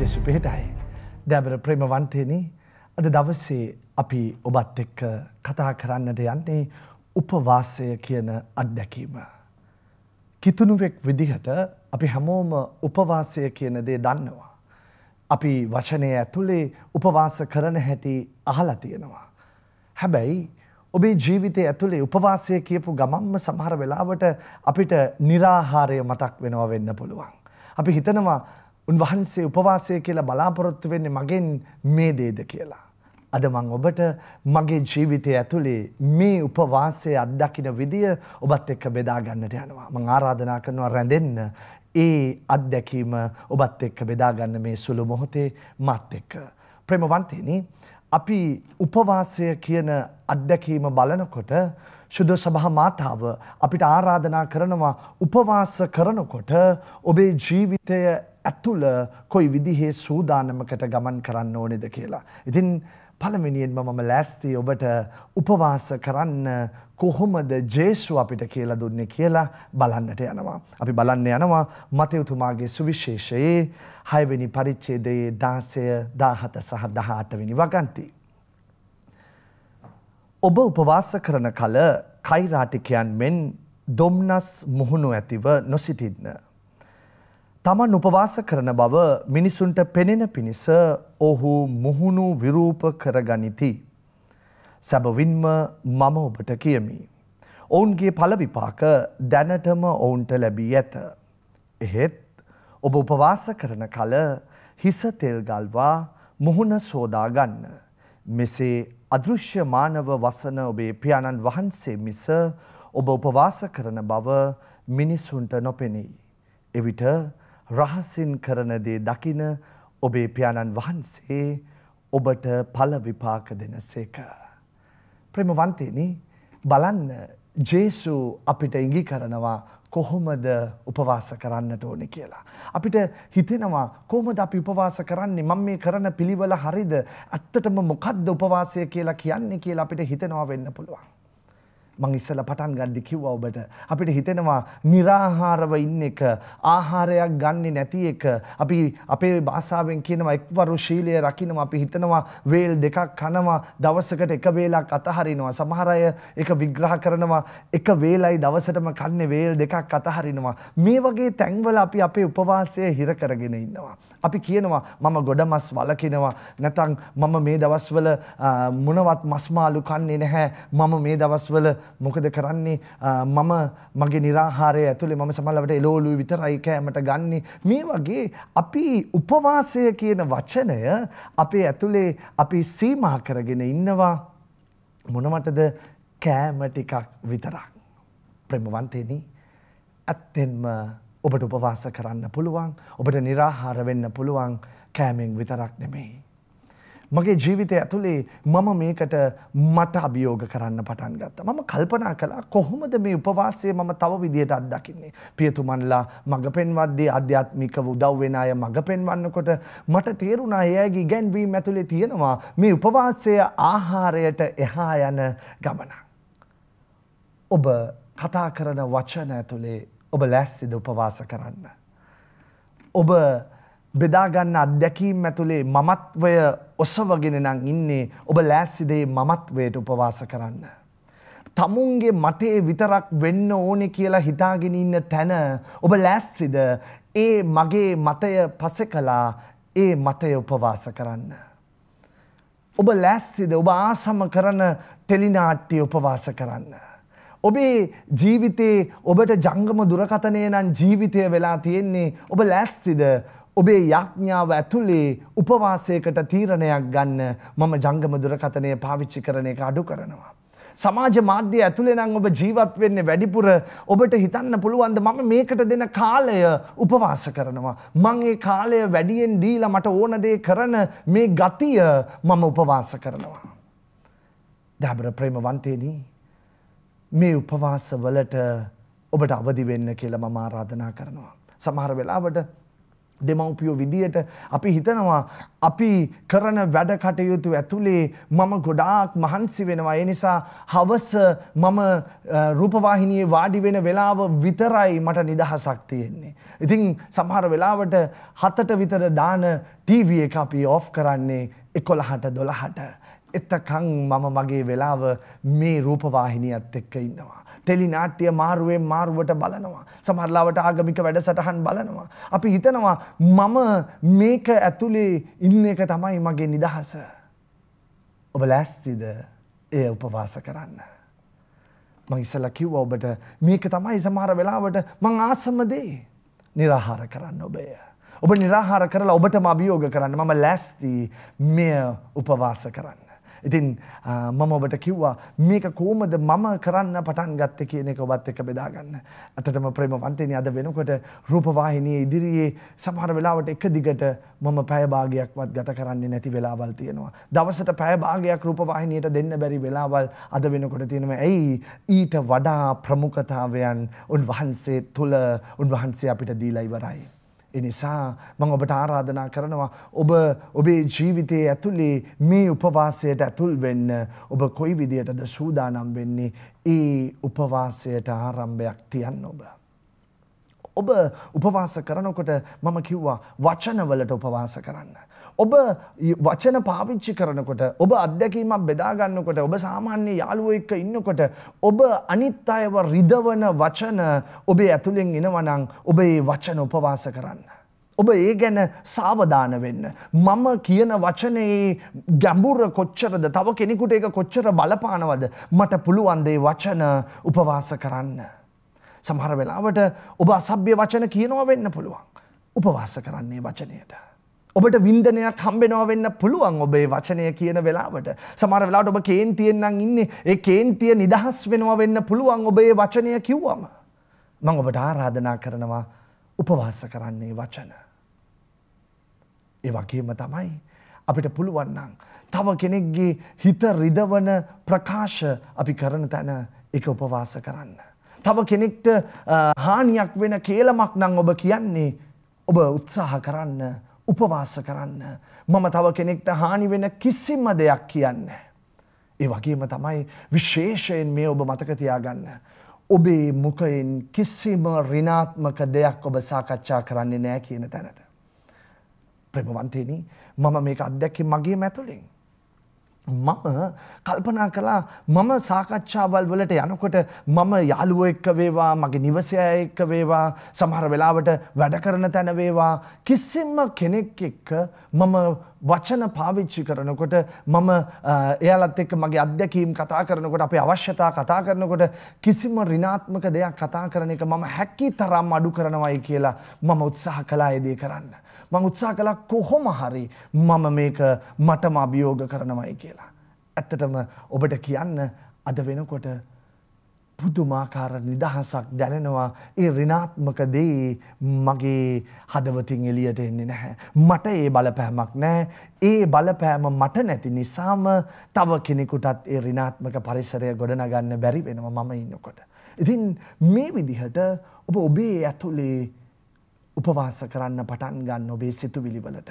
ජෙසුපේටයි දැබර ප්‍රේමවන්තයනි අද දවසේ අපි ඔබත් එක්ක කතා කරන්නට යන්නේ උපවාසය කියන අත්දැකීම. කිතුණුවෙක් විදිහට අපි හැමෝම උපවාසය කියන දේ දන්නවා. අපි වචනය ඇතුළේ උපවාස කරන හැටි අහලා තියෙනවා. හැබැයි ඔබේ ජීවිතය ඇතුළේ උපවාසය කියපු ගමම්ම සමහර වෙලාවට අපිට නිරාහාරය මතක් වෙනවා වෙන්න පුළුවන්. අපි හිතනවා උන්වහන්සේ උපවාසය කියලා බලාපොරොත්තු වෙන්නේ මගෙන් මේ දේද කියලා. අද මං ඔබට මගේ ජීවිතය ඇතුලේ මේ උපවාසය අත්දකින විදිය ඔබත් එක්ක බෙදා ගන්නට යනවා. මං ආරාධනා කරනවා රැඳෙන්න ඒ අත්දැකීම ඔබත් එක්ක බෙදා ගන්න මේ සුළු මොහොතේ මාත් එක්ක. ප්‍රේමවන්තනි අපි උපවාසය කියන අත්දැකීම බලනකොට ශුද්ධ සභා මාතාව අපිට ආරාධනා කරනවා උපවාස කරනකොට ඔබේ ජීවිතය ඇතුළ කොයි විදිහේ සූදානමකට ගමන් කරන්න ඕනෙද කියලා. ඉතින් පළමිනියෙන්ම මම ලෑස්ති ඔබට උපවාස කරන්න කොහොමද ජේසු අපිට කියලා දුන්නේ කියලා බලන්නට යනවා. අපි බලන්න යනවා මතයුතුමාගේ සුවිශේෂයේ හයවෙනි පරිච්චේදයේ දාසය දාහත සහ දහටවෙනි වගන්ති. ඔබ උපවාස කරන කල කයිරාටිකයන් මෙන් දොම්නස් මුහුණු ඇතිව නොසිටින්න. තමන් උපවාස කරන බව මිනිසුන්ට පෙනෙන පිණිස ඔහු මුහුණු විරූප කරගනිති. සැබවින්ම මම ඔබට කියමි. ඔවුන්ගේ පලවිපාක දැනටම ඔවුන්ට ලැබී ඇත. එහෙත් ඔබ උපවාස කරන කල හිස තෙල්ගල්වා මුහුණ සෝදාගන්න. මෙසේ අදෘශ්‍යමානව වසන ඔබේ පියාණන් වහන්සේ මිස ඔබ උපවාස කරන බව මිනිසුන්ට නොපෙනෙයි. එවිට රහසින් කරන දේ දකින ඔබේ පියාණන් වහන්සේ ඔබට පළ විපාක දෙනසේක. ප්‍රේමවන්තේනි බලන්න ජේසු අපිට ඉඟි කරනවා කොහොමද උපවාස කරන්නට ඕනේ කියලා. අපිට හිතෙනවා කොහොමද අපි උපවාස කරන්නේ? මම මේ කරන පිළිවෙල හරිද? ඇත්තටම මොකද්ද උපවාසය කියලා කියන්නේ කියලා අපිට හිතනවා වෙන්න පුළුවන්. මං ඉස්සල පටන් ගද්දි කිව්වා ඔබට අපිට හිතෙනවා निराහාරව ඉන්න එක ආහාරයක් ගන්නෙ නැති එක අපි අපේ භාෂාවෙන් කියනවා එක්වරු ශීලයේ රකින්නවා අපි හිතනවා වේල් දෙකක් කනවා දවසකට එක වේලක් අතහරිනවා සමහර අය ඒක විග්‍රහ කරනවා එක වේලයි දවසටම කන්නේ වේල් දෙකක් අතහරිනවා මේ වගේ තැන්වල අපි අපේ උපවාසය හිර කරගෙන ඉන්නවා අපි කියනවා මම ගොඩමස් වලකිනවා නැතනම් මම මේ දවස්වල මොනවත් මස් මාළු කන්නේ නැහැ මම මේ දවස්වල මොකද කරන්නේ මම මගේ නිරාහාරය ඇතුළේ මම සමහරවිට එළවලු විතරයි කෑමට ගන්නෙ මේ වගේ අපි උපවාසය කියන වචනය අපේ ඇතුළේ අපි සීමා කරගෙන ඉන්නවා මොනවටද කෑම ටිකක් විතරක් ප්‍රේමවන්තෙනි ඇත්තෙන්ම ඔබට උපවාස කරන්න පුළුවන් ඔබට निराහාර වෙන්න පුළුවන් කෑමෙන් විතරක් නෙමෙයි මගේ ජීවිතය ඇතුළේ මම මේකට මට අභියෝග කරන්න පටන් ගත්තා. මම කල්පනා කළා කොහොමද මේ උපවාසය මම තව විදියට අත්දකින්නේ. පියතුමන්ලා මඟ පෙන්වද්දී අධ්‍යාත්මිකව උදව් වෙන අය මඟ පෙන්වන්නකොට මට තේරුණා ඒ අයගේ ඉගැන්වීම් ඇතුලේ තියෙනවා මේ උපවාසය ආහාරයට එහා යන ගමන. ඔබ කතා කරන වචන ඇතුලේ ඔබ ලැස්තිද උපවාස කරන්න. ඔබ බෙදාගන්න අත්දැකීම් ඇතුළේ මමත්වය ඔසවගෙන නං ඉන්නේ ඔබ ලෑස්සිදේ මමත්වයට උපවාස කරන්න. තමුන්ගේ මතේ විතරක් වෙන්න ඕනෙ කියලා හිතාගෙන ඉන්න තැන ඔබ ලෑස්සිද ඒ මගේ මතය පස කලා ඒ මතය උපවාස කරන්න. ඔබ ලෑස්තිද ඔබ ආසම කරන ටෙලිනාට්ටි උපවාස කරන්න. ඔබේ ජීවිතේ ඔබට ජංගම දුරකතනය නම් ජීවිතය වෙලා තියෙන්නේ ඔබ ලෑස්තිද ඔබේ යාඥාව ඇතුළේ උපවාසයකට තීරණයක් ගන්න මම ජංගම දුරකථනය පාවිච්චි කරන එක අඩු කරනවා. සමාජ මාධ්‍ය ඇතුළේ නම් ඔබ ජීවත් වෙන්නේ වැඩිපුර ඔබට හිතන්න පුළුවන්ද මම මේකට දෙන කාලය උපවාස කරනවා. මං ඒ කාලය වැඩියෙන් දීලා මට ඕන දේ කරන මේ ගතිය මම උපවාස කරනවා. දැබර ප්‍රේමවන්තේනී මේ උපවාස වලට ඔබට අවදි වෙන්න කියලා මම ආරාධනා කරනවා. සමහර වෙලාවට දෙමව්පියෝ විදියට අපි හිතනවා අපි කරන වැඩ කටයුතු ඇතුලේ මම ගොඩාක් මහන්සි වෙනවා. ඒ නිසා හවස මම රූපවාහිනියේ වාඩි වෙන වෙලාව විතරයි මට නිදහසක් තියෙන්නේ. ඉතින් සමහර වෙලාවට හතට විතර දාන ටීවී එක අපි ඔෆ් කරන්නේ 11ට 12ට. එතකන් මම මගේ වෙලාව මේ රූපවාහිනියත් එක්ක ඉන්නවා. ටෙලිනාට්‍යය මාරුවෙන් මාරුවට බලනවා. සමරලාවට ආගමික වැඩසටහන් බලනවා. අපි හිතනවා මම මේක ඇතුළේ ඉන්න එක තමයි මගේ නිදහස. ඔබ ලැස්තිද එය උපවාස කරන්න. මං ඉසල කිව්ව ඔබට මේක තමයි සමහර වෙලාවට මං ආසමදේ නිරහාර කරන්න ඔබය. ඔබ නිරහාර කරලා ඔබට ම අභියෝග කරන්න මම ලැස්ති මෙය උපවාස කරන්න. ඉතින් මම ඔබට කිව්වා මේක කෝමද මම කරන්න පටන් ගත්ත කියන එක ඔබත් එක්ක බෙදාගන්න. ඇතටම ප්‍රේම වන්තේනි අද වෙනකොට රූපවාහිනියේ ඉදිරියේ සමහර වෙලාවට එක දිගට මම පැය භාගයක්වත් ගත කරන්නේ නැති වෙලාවල් තියෙනවා. දවසට පැය භාගයක් රූපවාහිනියට දෙන්න බැරි වෙලාවල් අද වෙනකොට තියෙනවා. ඇයි ඊට වඩා ප්‍රමුඛතාවයන් උන්වහන්සේ තුල උන්වහන්සේ අපිට දීලා ඉවරයි. එනිසා මං ඔබට ආරාධනා කරනවා ඔබ ඔබේ ජීවිතයේ ඇතුළේ මේ උපවාසයට ඇතුල් වෙන්න ඔබ කොයි විදියටද සූදානම් වෙන්නේ ඒ උපවාසයට ආරම්භයක් තියන්න ඔබ. ඔබ උපවාස කරනකොට මම කිව්වා වචනවලට උපවාස කරන්න. ඔබ වචන පාවිච්චි කරනකොට ඔබ අත්දැකීමක් බෙදාගන්නකොට ඔබ සාමාන්‍ය යාළුවෝ එක්ක ඉන්නකොට ඔබ අනිත් අයව රිදවන වචන ඔබේ ඇතුළෙන් එනවනම් ඔබ ඒ වචන උපවාස කරන්න. ඔබ ඒ ගැන සාවධාන වෙන්න. මම කියන වචනයේ ගැඹුර කොච්චරද තව කෙනෙකුට ඒක කොච්චර බලපානවද මට පුළුවන් දේ වචන උපවාස කරන්න. සමහර වෙලාවට ඔබ අසභ්‍ය වචන කියනවා වෙන්න පුළුවන්. උපවාස කරන්නේ වචනයට. ඔබට වින්දනයක් හම්බෙනවා වෙන්න පුළුවන් ඔබේ වචනය කියන වෙලාවට. සමහර වෙලාවට ඔබ කේන්තියෙන් නම් ඉන්නේ. ඒ කේන්තිය නිදහස් වෙනවා වෙන්න පුළුවන් ඔබේ වචනය කිව්වම. මම ඔබට ආරාධනා කරනවා උපවාස කරන්නේ වචන. ඒ වගේම තමයි අපිට පුළුවන් නම් තව කෙනෙක්ගේ හිත රිදවන ප්‍රකාශ අපි කරන තැන එක උපවාස කරන්න. තව කෙනෙක්ට හානියක් වෙන කේලමක් නම් ඔබ කියන්නේ ඔබ උත්සාහ කරන්න උපවාස කරන්න. මම තව කෙනෙක්ට හානි වෙන කිසිම දෙයක් කියන්න. ඒ වගේම තමයි විශේෂයෙන් මේ ඔබ මතකතියාගන්න. ඔබේ මුකයෙන් කිසිම රිනාත්මක දෙයක් ඔබ සාකච්ඡා කරන්නේ නෑ කියන තැනට. ප්‍රමවන්තේනි මම මේක අධ්‍යක්කෙ මගේ මැතුලින්. මම කල්පනා කළා මම සාකච්ඡාවල් වලට යනකොට මම යාළුවෝ එක්ක වේවා මගේ නිවසේ අය එක්ක වේවා සමහර වෙලාවට වැඩ කරන තැන වේවා කිසිම කෙනෙක් එක්ක මම වචන පාවිච්චි කරනකොට මම එයාලත් එක්ක මගේ අත්දැකීම් කතා කරනකොට අපේ අවශ්‍යතා කතා කරනකොට කිසිම ඍණාත්මක දෙයක් කතා කරන එක මම හැකි තරම් අඩු කරනවයි කියලා මම උත්සාහ කළා ඒ දේ කරන්න. මං උත්සා කළා කොහොම හරි මම මේක මටම අභියෝග කරනවයි කියලා. ඇත්තටම ඔබට කියන්න අද වෙනකොට පුදුමාකාර නිදහසක් දැනෙනවා ඒ ඍණාත්මක දේ මගේ හදවතින් එළියට එන්නේ නැහැ. මට ඒ බලපෑමක් නැහැ. ඒ බලපෑම මට නැති නිසාම තව කෙනෙකුටත් ඒ ඍණාත්මක පරිසරය ගොඩනගන්න බැරි වෙනවා මම ඉන්නකොට. ඉතින් මේ විදිහට ඔබ ඔබේ ඇතුලේ උපවාස කරන්න පටන් ගන්න ඔබේ සිතුවිලිවලට.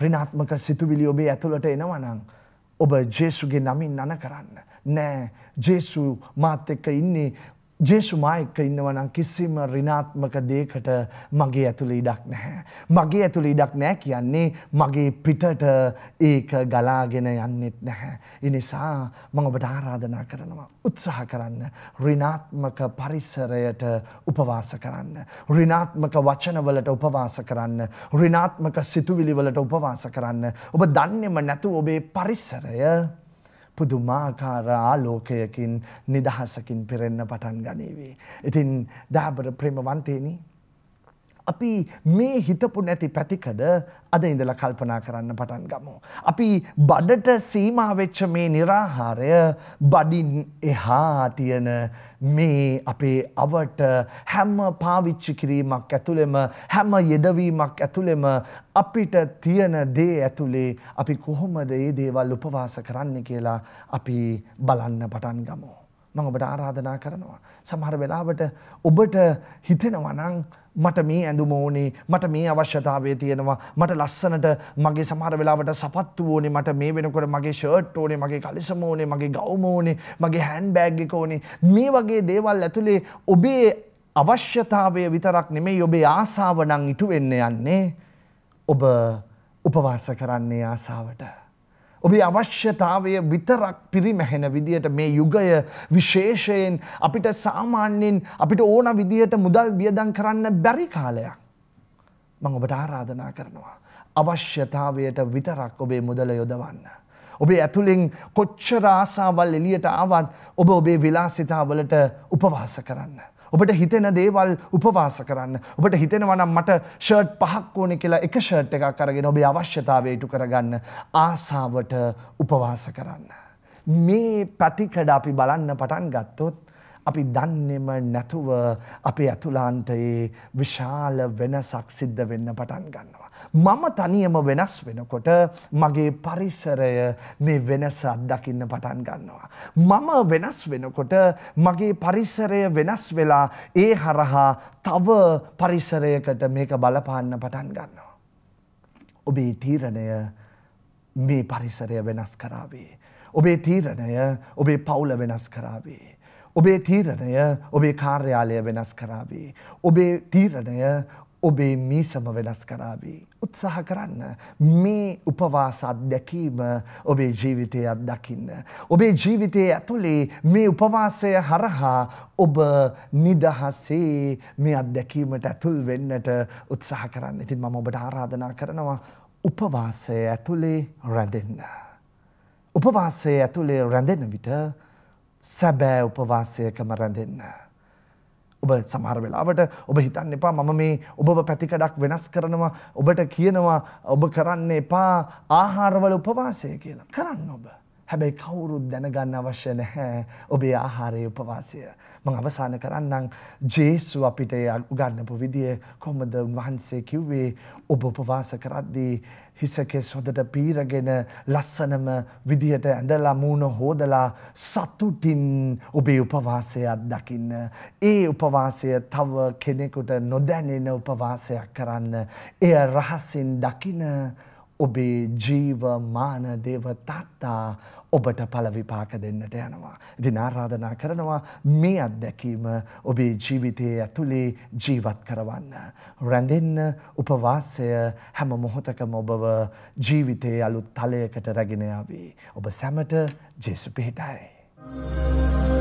රිනාත්මක සිතුවිලි ඔබේ ඇතුළට එනවනං ඔබ ජේසුගේ නමින් අන කරන්න. නෑ ජේසු මාත් එක්ක ඉන්නේ ජේෂුමායික ඉන්නවනම් කිසිම රිනාත්මක දේකට මගේ ඇතුළේ ඉඩක් නැහැ. මගේ ඇතුළේ ඉඩක් නෑ කියන්නේ මගේ පිටට ඒක ගලාගෙන යන්නෙත් නැහැ. එනිසා මම ඔබට ආරාධනා කරනවා. උත්සාහ කරන්න. රිනාත්මක පරිසරයට උපවාස කරන්න. රිනාත්මක වචනවලට උපවාස කරන්න. රිනාත්මක සිතුවිලිවලට උපවාස කරන්න. ඔබ දන්නෙම නැතු ඔබේ පරිසරය පුදුමාකාර ආලෝකයකින් නිදහසකින් පෙරෙන්න පටන් ගනීවි. ඉතින් දාබර ප්‍රේමවන්තේනී අපි මේ හිතපු නැති පැතිකඩ අද ඉඳලා කල්පනා කරන්න පටන් ගමු. අපි බඩට සීමා වෙච්ච මේ निराහාරය බඩින් එහා තියෙන මේ අපේ අවට හැම පාවිච්චි කිරීමක් ඇතුළෙම හැම යෙදවීමක් ඇතුළෙම අපිට තියෙන දේ ඇතුළේ අපි කොහොමද මේ දේවල් උපවාස කරන්න කියලා අපි බලන්න පටන් ගමු. මම ඔබට ආරාධනා කරනවා. සමහර වෙලාවට ඔබට හිතෙනවා නම් මට මේ ඇඳුම ඕනේ මට මේ අවශ්‍යතාවය තියෙනවා මට ලස්සනට මගේ සමහර වෙලාවට සපත්තු ඕනේ මට මේ වෙනකොට මගේ ෂර්ට් ඕනේ මගේ කලිසම ඕනේ මගේ ගවුම ඕනේ මගේ හෑන්ඩ් බෑග් එක ඕනේ මේ වගේ දේවල් ඇතුලේ ඔබේ අවශ්‍යතාවය විතරක් නෙමෙයි ඔබේ ආසාව නම් ඉටු වෙන්න යන්නේ ඔබ උපවාස කරන්නේ ආසාවට ඔබේ අවශ්‍යතාවය විතරක් පිරිමැහෙන විදියට මේ යුගය විශේෂයෙන් අපිට සාමාන්‍යයෙන් අපිට ඕන විදියට මුදල් වියදම් කරන්න බැරි කාලයක්. මං ඔබට ආරාධනා කරනවා. අවශ්‍යතාවයට විතරක් ඔබේ මුදල යොදවන්න. ඔබේ ඇතුළින් කොච්චර ආසාවල් එලියට ආවත් ඔබ ඔබේ විලාසිතාවලට උපවාස කරන්න. ඔබට හිතෙන දේවල් උපවාස කරන්න. ඔබට හිතෙනවනම් මට ෂර්ට් පහක් ඕනේ කියලා එක ෂර්ට් එකක් අරගෙන ඔබේ අවශ්‍යතාවය ඉටු කරගන්න ආසාවට උපවාස කරන්න. මේ පැතිකඩ අපි බලන්න පටන් ගත්තොත් අපි දන්නෙම නැතුව අපේ ඇතුලාන්තයේ විශාල වෙනසක් සිද්ධ වෙන්න පටන් ගන්නවා. මම තනියම වෙනස් වෙනකොට මගේ පරිසරය මේ වෙනස අත්දකින්න පටන් ගන්නවා. මම වෙනස් වෙනකොට මගේ පරිසරය වෙනස් වෙලා ඒ හරහා තව පරිසරයකට මේක බලපාන්න පටන් ගන්නවා. ඔබේ තීරණය මේ පරිසරය වෙනස් කරාවේ. ඔබේ තීරණය ඔබේ පවුල වෙනස් කරාවේ. ඔබේ තීරණය ඔබේ කාර්යාලය වෙනස් කරාවේ. ඔබේ තීරණය ඔබේ මීසම වෙනස් කරාවී. උත්සාහ කරන්න මේ උපවාස අත්දැකීම ඔබේ ජීවිතය අත්දකින්න. ඔබේ ජීවිතයේ ඇතුළේ මේ උපවාසය හරහා ඔබ නිදහසේ මේ අත්දැකීමට ඇතුල් වෙන්නට උත්සාහ කරන්න. ඉතින් මම ඔබට ආරාධනා කරනවා උපවාසය ඇතුළේ රැඳෙන්න. උපවාසය ඇතුළේ රැඳෙන විට සැබෑ උපවාසයකම රැඳෙන්න. ඔබ සමහර වෙලාවට ඔබ හිතන්න එපා මම මේ ඔබව පැතිකඩක් වෙනස් කරනවා ඔබට කියනවා ඔබ කරන්න එපා ආහාරවල උපවාසය කියලා කරන්න ඔබ හැබැයි කවුරුත් දැනගන්න අවශ්‍ය නැහැ ඔබේ ආහාරයේ උපවාසය. මම අවසන් කරන්නම් ජේසු අපිට උගන්වපු විදිය කොහොමද වහන්සේ කිව්වේ ඔබ උපවාස කරද්දී හිසකේ සොඳට පීරගෙන ලස්සනම විදිහට ඇඳලා මූණ හෝදලා සතුටින් ඔබේ උපවාසයක් දකින්න. ඒ උපවාසය තව කෙනෙකුට නොදැනෙන උපවාසයක් කරන්න. එය රහසින් දකින්න ඔබේ ජීවමාන දේව තාත්තා ඔබට පලවිපාක දෙන්නට යනවා. ඉතින් ආරාධනා කරනවා මේ අත්දැකීම ඔබේ ජීවිතයේ ඇතුළේ ජීවත් කරවන්න. රැඳෙන්න උපවාසය හැම මොහොතකම ඔබව ජීවිතයේ අලුත් තලයකට රැගෙන යවී. ඔබ සැමට ජේසු පිහිටයි. Thank you.